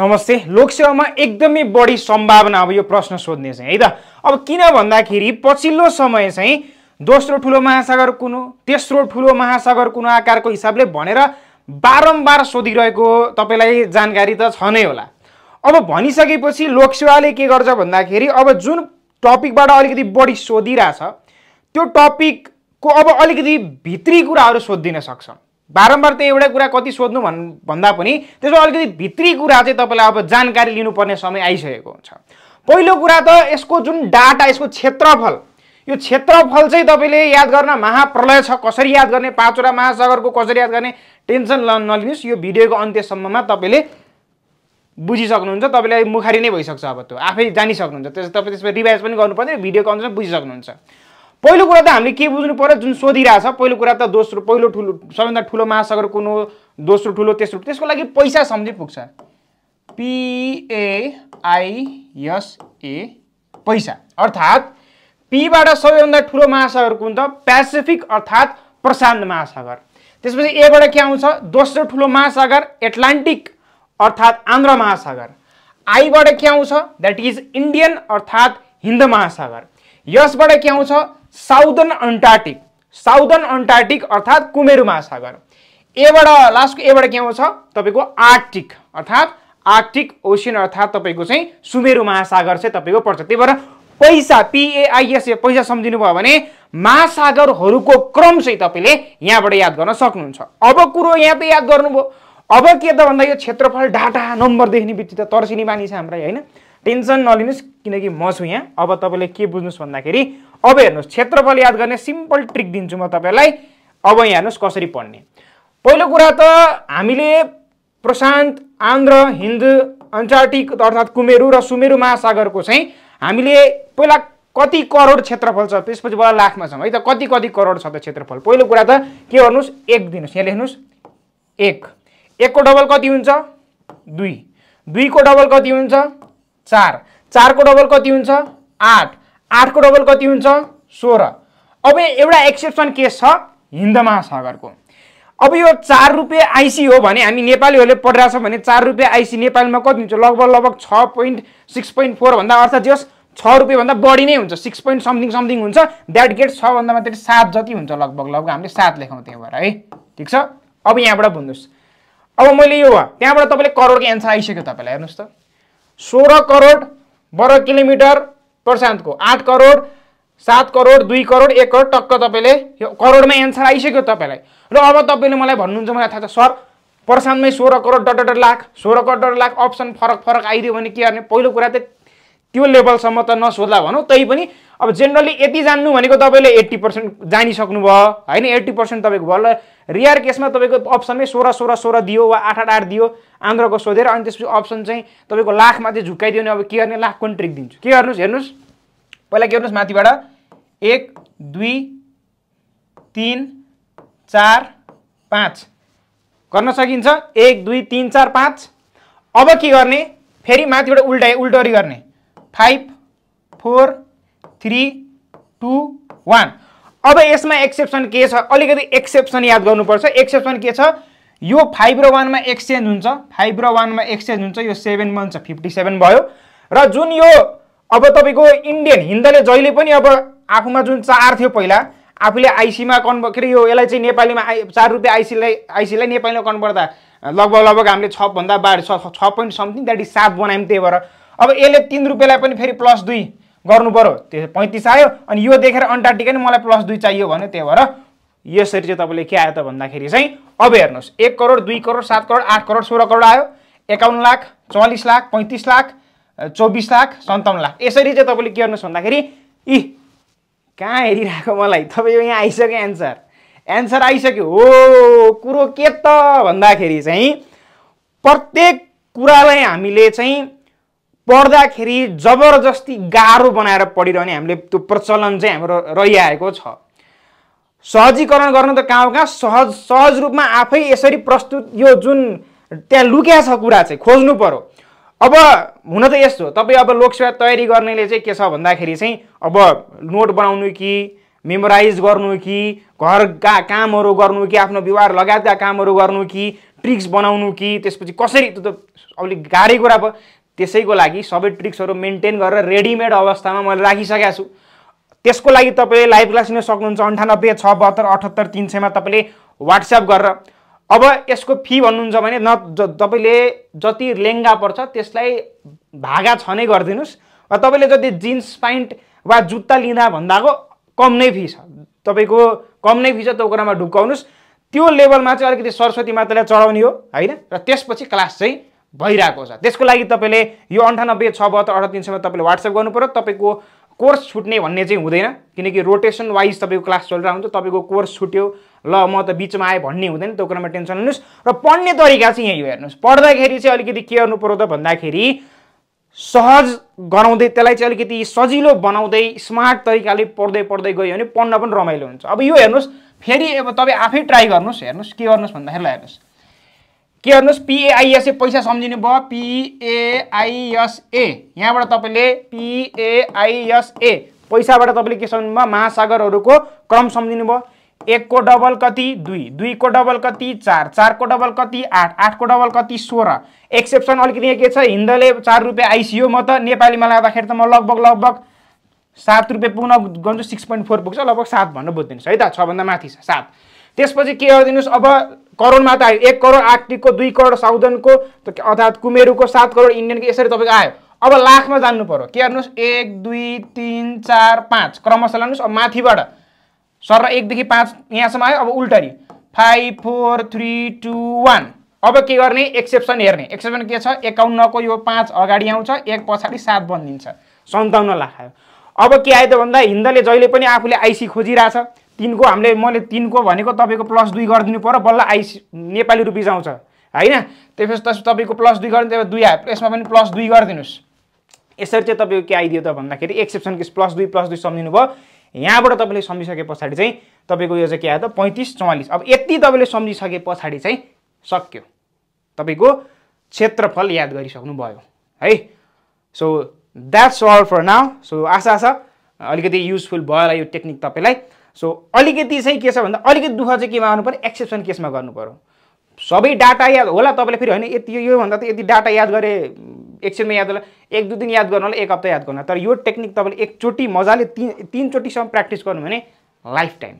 नमस्ते लोकसेवामा एकदमै बढी सम्भावना अब यो प्रश्न सोध्ने चाहिँ है त अब किन भन्दाखेरि पछिल्लो समय चाहिँ दोस्रो ठुलो महासागर कुन हो तेस्रो ठुलो महासागर कुन आकारको हिसाबले भनेर बारम्बार सोधिरहेको तपाईँलाई जानकारी त छ नै होला अब भनिसकेपछि लोकसेवाले के गर्छ भन्दाखेरि अब जुन टपिकबाट अलिकति बढी सोधिरहेछ त्यो टपिकको अब अलिकति भित्री कुराहरू सोधिदिन सक्छ बारम्बार त्यो एउटा कुरा कति सोध्नु भन् भन्दा पनि त्यसमा अलिकति भित्री कुरा चाहिँ तपाईँलाई अब जानकारी लिनुपर्ने समय आइसकेको हुन्छ पहिलो कुरा त यसको जुन डाटा यसको क्षेत्रफल यो क्षेत्रफल चाहिँ तपाईँले याद गर्न महाप्रलय छ कसरी याद गर्ने पाँचवटा महासागरको कसरी याद गर्ने टेन्सन ल नलिनुहोस् यो भिडियोको अन्त्यसम्ममा तपाईँले बुझिसक्नुहुन्छ तपाईँलाई मुखारी नै भइसक्छ अब त्यो आफै जानिसक्नुहुन्छ त्यस तपाईँ त्यसमा रिभाइज पनि गर्नुपर्ने भिडियोको अन्त्यसम्म बुझिसक्नुहुन्छ पहिलो कुरा त हामीले के बुझ्नु पऱ्यो जुन सोधिरहेछ पहिलो कुरा त दोस्रो पहिलो ठुलो सबैभन्दा ठुलो महासागर कुन हो दोस्रो ठुलो तेस्रो त्यसको लागि पैसा सम्झि पुग्छ पिएआइएसए पैसा अर्थात् पीबाट सबैभन्दा ठुलो महासागर कुन त पेसिफिक अर्थात् प्रशान्त महासागर त्यसपछि एबाट के आउँछ दोस्रो ठुलो महासागर एटलान्टिक अर्थात् आन्ध्र महासागर आईबाट के आउँछ द्याट इज इन्डियन अर्थात् हिन्द महासागर यसबाट के आउँछ साउदर्न अन्टार्टिक साउदर्न अन्टार्टिक अर्थात् कुमेरु महासागर एबाट लास्टको एबाट के आउँछ तपाईँको आर्टिक अर्थात् आर्टिक ओसियन अर्थात् तपाईँको चाहिँ सुमेरु महासागर चाहिँ तपाईँको पर्छ त्यही भएर पैसा पिएआइएस e, पैसा सम्झिनु भयो भने महासागरहरूको क्रम चाहिँ तपाईँले यहाँबाट याद गर्न सक्नुहुन्छ अब कुरो यहाँ त याद गर्नुभयो अब के त भन्दा यो क्षेत्रफल डाटा नम्बर देख्ने बित्तिकै तर्सिने मानिस हाम्रै होइन टेन्सन नलिनुहोस् किनकि म छु यहाँ अब तपाईँले के बुझ्नुहोस् भन्दाखेरि अब हेर्नुहोस् क्षेत्रफल याद गर्ने सिम्पल ट्रिक दिन्छु म तपाईँलाई अब यहाँ हेर्नुहोस् कसरी पढ्ने पहिलो कुरा त हामीले प्रशान्त आन्ध्र हिन्द अन्टार्टिक अर्थात् कुमेरु र सुमेरु महासागरको चाहिँ हामीले पहिला कति करोड क्षेत्रफल छ त्यसपछि बल्ल लाखमा छौँ है त कति कति करोड छ त क्षेत्रफल पहिलो कुरा त के गर्नुहोस् एक दिनुहोस् यहाँ लेख्नुहोस् एक एकको डबल कति हुन्छ दुई दुईको डबल कति हुन्छ चार चारको डबल कति हुन्छ आठ आठको डबल कति हुन्छ सोह्र अब एउटा एक्सेप्सन केस छ हिन्द महासागरको अब यो चार रुपियाँ आइसी हो भने हामी नेपालीहरूले पढिरहेको भने चार रुपियाँ आइसी नेपालीमा कति हुन्छ लगभग लगभग छ पोइन्ट सिक्स पोइन्ट फोरभन्दा अर्थात् जस छ रुपियाँभन्दा बढी नै हुन्छ सिक्स पोइन्ट समथिङ समथिङ हुन्छ द्याट गेट छभन्दा मात्रै सात जति हुन्छ लगभग लगभग हामीले सात लेखौँ त्यहाँबाट है ठिक छ अब यहाँबाट भन्नुहोस् अब मैले यो भयो त्यहाँबाट तपाईँले करोडको एन्सर आइसक्यो तपाईँलाई हेर्नुहोस् त सोह्र करोड वर्ग किलोमिटर प्रशान्तको आठ करोड सात करोड दुई करोड एक करोड टक्क तपाईँले यो करोडमा एन्सर आइसक्यो तपाईँलाई र अब तपाईँले मलाई भन्नुहुन्छ मलाई थाहा छ सर प्रशान्तमै सोह्र करोड डट डट लाख सोह्र करोड डट लाख अप्सन फरक फरक आइदियो भने के गर्ने पहिलो कुरा चाहिँ त्यो लेभलसम्म त नसोध्ला भनौँ तै पनि अब जेनरली यति जान्नु भनेको तपाईँले एट्टी पर्सेन्ट भयो होइन एट्टी पर्सेन्ट तपाईँको भयो रियर केसमा तपाईँको अप्सनमै सोह्र सोह्र सोह्र दियो वा आठ आठ आठ दियो आन्ध्रको सोधेर अनि त्यसपछि अप्सन चाहिँ तपाईँको लाखमा चाहिँ झुक्काइदियो भने अब के गर्ने लाख ट्रिक दिन्छु के गर्नुहोस् हेर्नुहोस् पहिला के गर्नुहोस् माथिबाट एक दुई तिन चार पाँच गर्न सकिन्छ एक दुई तिन चार पाँच अब के गर्ने फेरि माथिबाट उल्टा उल्टरी गर्ने five four three two one अब यसमा एक्सेप्सन के छ अलिकति एक्सेप्सन याद गर्नुपर्छ एक्सेप्सन के छ यो फाइभ र वानमा एक्सचेन्ज हुन्छ फाइभ र वानमा एक्सचेन्ज हुन्छ यो सेभेन छ फिफ्टी सेभेन भयो र जुन यो अब तपाईँको इन्डियन हिन्दले जहिले पनि अब आफूमा जुन चार थियो पहिला आफूले आइसीमा कन्भर्ट के अरे यो यसलाई चाहिँ नेपालीमा आइ चार रुपियाँ आइसीलाई आइसीलाई नेपालीमा कन्भर्ट गर्दा लगभग लगभग हामीले छभन्दा बाढी छ छ पोइन्ट समथिङ द्याट इज सात बनायौँ त्यही भएर अब यसले तिन रुपियाँलाई पनि फेरि प्लस दुई गर्नु पऱ्यो त्यो पैँतिस आयो अनि यो देखेर अन्टार्टिका नि मलाई प्लस दुई चाहियो भने त्यही भएर यसरी चाहिँ तपाईँले के आयो त भन्दाखेरि चाहिँ अब हेर्नुहोस् एक करोड दुई करोड सात करोड आठ करोड सोह्र करोड आयो एकाउन्न लाख चौवालिस लाख पैँतिस लाख चौबिस लाख सन्ताउन्न लाख यसरी चाहिँ तपाईँले के गर्नुहोस् भन्दाखेरि इ कहाँ हेरिरहेको मलाई तपाईँ यहाँ आइसक्यो एन्सर एन्सर आइसक्यो हो कुरो के त भन्दाखेरि चाहिँ प्रत्येक कुरालाई हामीले चाहिँ पढ्दाखेरि जबरजस्ती गाह्रो बनाएर पढिरहने हामीले त्यो प्रचलन चाहिँ हाम्रो रहिआएको छ सहजीकरण गर्न त कहाँ कहाँ सहज सहज रूपमा आफै यसरी प्रस्तुत यो जुन त्यहाँ लुकिया छ कुरा चाहिँ खोज्नु पऱ्यो अब हुन त यस्तो तपाईँ अब लोकसेवा तयारी गर्नेले चाहिँ के छ भन्दाखेरि चाहिँ अब नोट बनाउनु कि मेमोराइज गर्नु कि घरका कामहरू गर्नु कि आफ्नो व्यवहार लगायतका कामहरू गर्नु कि ट्रिक्स बनाउनु कि त्यसपछि कसरी त्यो त अलिक गाह्रै कुरा भयो त्यसैको लागि सबै ट्रिक्सहरू मेन्टेन गरेर रेडिमेड अवस्थामा मैले राखिसकेको छु त्यसको लागि तपाईँले लाइभ क्लास लिन सक्नुहुन्छ अन्ठानब्बे छ बहत्तर अठहत्तर तिन सयमा तपाईँले वाट्सएप गरेर अब यसको फी भन्नुहुन्छ भने न तपाईँले जति लेङ्गा पर्छ त्यसलाई भागा छ नै गरिदिनुहोस् र तपाईँले जति जिन्स प्यान्ट वा जुत्ता लिँदा भन्दाको कम नै फी छ तपाईँको कम नै फी छ त्यो कुरामा ढुक्काउनुहोस् त्यो लेभलमा चाहिँ अलिकति सरस्वती मात्रालाई चढाउने हो होइन र त्यसपछि क्लास चाहिँ भइरहेको छ त्यसको लागि तपाईँले यो अन्ठानब्बे छ बहत्तर अठार तिन सयमा तपाईँले वाट्सएप गर्नु पऱ्यो तपाईँको कोर्स छुट्ने भन्ने चाहिँ हुँदैन किनकि रोटेसन वाइज तपाईँको क्लास चलिरहेको हुन्छ तपाईँको कोर्स छुट्यो ल म त बिचमा आएँ भन्ने हुँदैन त्यो कुरामा टेन्सन लिनुहोस् र पढ्ने तरिका चाहिँ यही हो हेर्नुहोस् पढ्दाखेरि चाहिँ अलिकति के गर्नु पऱ्यो त भन्दाखेरि सहज गराउँदै त्यसलाई चाहिँ अलिकति सजिलो बनाउँदै स्मार्ट तरिकाले पढ्दै पढ्दै गयो भने पढ्न पनि रमाइलो हुन्छ अब यो हेर्नुहोस् फेरि अब तपाईँ आफै ट्राई गर्नुहोस् हेर्नुहोस् के गर्नुहोस् भन्दाखेरि ल हेर्नुहोस् के हेर्नुहोस् पिएआइएसए पैसा सम्झिनु भयो पिएआइएसए यहाँबाट तपाईँले पिएआइएसए पैसाबाट तपाईँले के सम्झिनु भयो महासागरहरूको क्रम सम्झिनु भयो एकको डबल कति दुई दुईको डबल कति चार चारको डबल कति आठ आठको डबल कति सोह्र एक्सेप्सन अलिकति के छ हिन्दले चार रुपियाँ आइसियो म त नेपालीमा लाग्दाखेरि त म लगभग लगभग सात रुपियाँ पुग्न गर्छु सिक्स पोइन्ट फोर पुग्छ लगभग सात भन्नु बुझिदिनुहोस् है त छभन्दा माथि छ सात त्यसपछि के गरिदिनुहोस् अब करोडमा त आयो एक करोड आर्टिकको दुई करोड साउदनको अर्थात् कुमेरुको सात करोड इन्डियनको यसरी तपाईँको आयो अब लाखमा जान्नु पऱ्यो के हेर्नुहोस् एक दुई तिन चार पाँच क्रमशः लानुहोस् अब माथिबाट सर र एकदेखि पाँच यहाँसम्म आयो अब उल्टरी five four three two one अब के गर्ने एक्सेप्सन हेर्ने एक्सेप्सन के छ एकाउन्नको यो पाँच अगाडि आउँछ एक पछाडि सात बनिदिन्छ सन्ताउन्न लाख आयो अब के आयो त भन्दा हिन्दले जहिले पनि आफूले आइसी खोजिरहेछ तिनको हामीले मैले तिनको भनेको तपाईँको प्लस दुई गरिदिनु पऱ्यो बल्ल आइस नेपाली रुपिज आउँछ होइन त्यसपछि तपाईँको प्लस दुई गरिदिनु दुई हाफ यसमा पनि प्लस दुई गरिदिनुहोस् यसरी चाहिँ तपाईँको के आइदियो त भन्दाखेरि एक्सेप्सन केस प्लस दुई प्लस दुई सम्झिनु भयो यहाँबाट तपाईँले सम्झिसके पछाडि चाहिँ तपाईँको यो चाहिँ के आयो त पैँतिस चौवालिस अब यति तपाईँले सम्झिसके पछाडि चाहिँ सक्यो तपाईँको क्षेत्रफल याद गरिसक्नु भयो है so that's all for now सो आशा छ अलिकति युजफुल भयो होला यो टेक्निक तपाईँलाई सो अलिकति चाहिँ के छ भन्दा अलिकति दुःख चाहिँ केमा गर्नु पऱ्यो एक्सेप्सन केसमा गर्नु पऱ्यो सबै डाटा याद होला तपाईँले फेरि होइन यति योभन्दा त यति डाटा याद गरे एकछिनमा याद होला एक दुई दिन याद गर्नु होला एक हप्ता याद गर्नु तर यो टेक्निक तपाईँले एकचोटि मजाले तिन तिनचोटिसम्म प्र्याक्टिस गर्नु भने लाइफ टाइम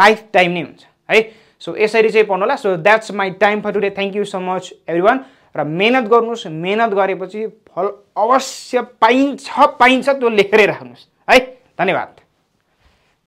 लाइफ टाइम नै हुन्छ है सो यसरी चाहिँ पढ्नु होला so that's my time for today thank you so much everyone र मेहनत गर्नुहोस् मेहनत गरेपछि फल अवश्य पाइन्छ पाइन्छ त्यो लेखेरै राख्नुहोस् है धन्यवाद